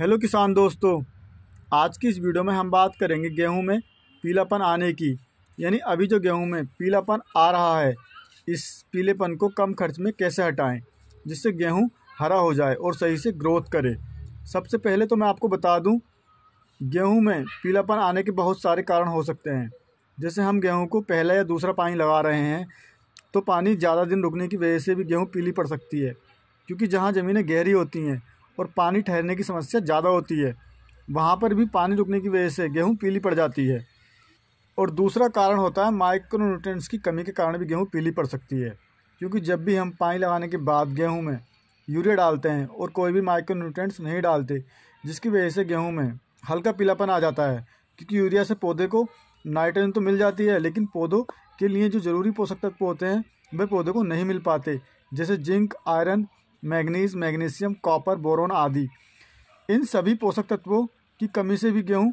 hello किसान दोस्तों आज की इस वीडियो में हम बात करेंगे गेहूं में पीलापन आने की यानी अभी जो गेहूं में पीलापन आ रहा है इस पीलेपन को कम खर्च में कैसे हटाएं जिससे गेहूं हरा हो जाए और सही से ग्रोथ करे सबसे पहले तो मैं आपको बता दूं गेहूं में पीलापन आने के बहुत सारे कारण हो सकते हैं जैसे हम गेहूँ को पहला या दूसरा पानी लगा रहे हैं तो पानी ज़्यादा दिन रुकने की वजह से भी गेहूँ पीली पड़ सकती है क्योंकि जहाँ ज़मीनें गहरी होती हैं और पानी ठहरने की समस्या ज़्यादा होती है वहाँ पर भी पानी रुकने की वजह से गेहूँ पीली पड़ जाती है और दूसरा कारण होता है माइक्रोन्यूट्रेंट्स की कमी के कारण भी गेहूँ पीली पड़ सकती है क्योंकि जब भी हम पानी लगाने के बाद गेहूँ में यूरिया डालते हैं और कोई भी माइक्रोन्यूट्रेंट्स नहीं डालते जिसकी वजह से गेहूँ में हल्का पीलापन आ जाता है क्योंकि यूरिया से पौधे को नाइट्रोजन तो मिल जाती है लेकिन पौधों के लिए जो ज़रूरी पोषक तत्व होते हैं वे पौधे को नहीं मिल पाते जैसे zinc iron manganese magnesium copper boron आदि इन सभी पोषक तत्वों की कमी से भी गेहूँ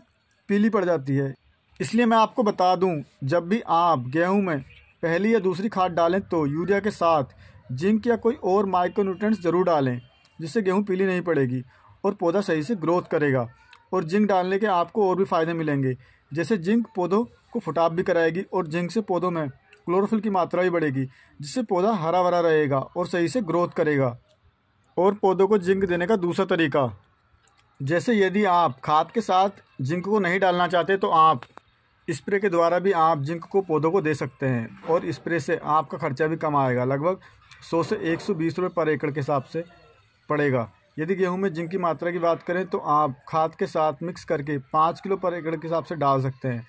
पीली पड़ जाती है इसलिए मैं आपको बता दूं जब भी आप गेहूं में पहली या दूसरी खाद डालें तो यूरिया के साथ जिंक या कोई और माइक्रोन्यूट्रेंट्स जरूर डालें जिससे गेहूं पीली नहीं पड़ेगी और पौधा सही से ग्रोथ करेगा और जिंक डालने के आपको और भी फ़ायदे मिलेंगे जैसे जिंक पौधों को फुटाप भी कराएगी और जिंक से पौधों में क्लोरोफिल की मात्रा भी बढ़ेगी जिससे पौधा हरा भरा रहेगा और सही से ग्रोथ करेगा और पौधों को जिंक देने का दूसरा तरीका जैसे यदि आप खाद के साथ जिंक को नहीं डालना चाहते तो आप स्प्रे के द्वारा भी आप जिंक को पौधों को दे सकते हैं और स्प्रे से आपका खर्चा भी कम आएगा लगभग 100 से 120 रुपए पर एकड़ के हिसाब से पड़ेगा यदि गेहूं में जिंक की मात्रा की बात करें तो आप खाद के साथ मिक्स करके पाँच किलो पर एकड़ के हिसाब से डाल सकते हैं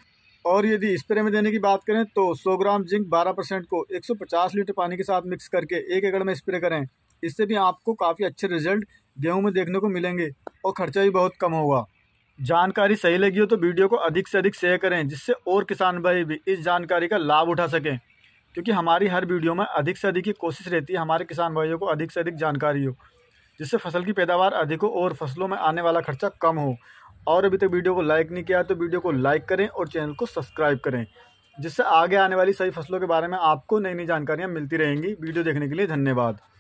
और यदि स्प्रे में देने की बात करें तो 100 ग्राम जिंक 12 परसेंट को 150 लीटर पानी के साथ मिक्स करके एक एकड़ में स्प्रे करें इससे भी आपको काफ़ी अच्छे रिजल्ट गेहूं में देखने को मिलेंगे और खर्चा भी बहुत कम होगा जानकारी सही लगी हो तो वीडियो को अधिक से अधिक शेयर करें जिससे और किसान भाई भी इस जानकारी का लाभ उठा सकें क्योंकि हमारी हर वीडियो में अधिक से अधिक की कोशिश रहती है हमारे किसान भाइयों को अधिक से अधिक जानकारी हो जिससे फसल की पैदावार अधिक हो और फसलों में आने वाला खर्चा कम हो और अभी तक वीडियो को लाइक नहीं किया तो वीडियो को लाइक करें और चैनल को सब्सक्राइब करें जिससे आगे आने वाली सही फसलों के बारे में आपको नई नई जानकारियाँ मिलती रहेंगी वीडियो देखने के लिए धन्यवाद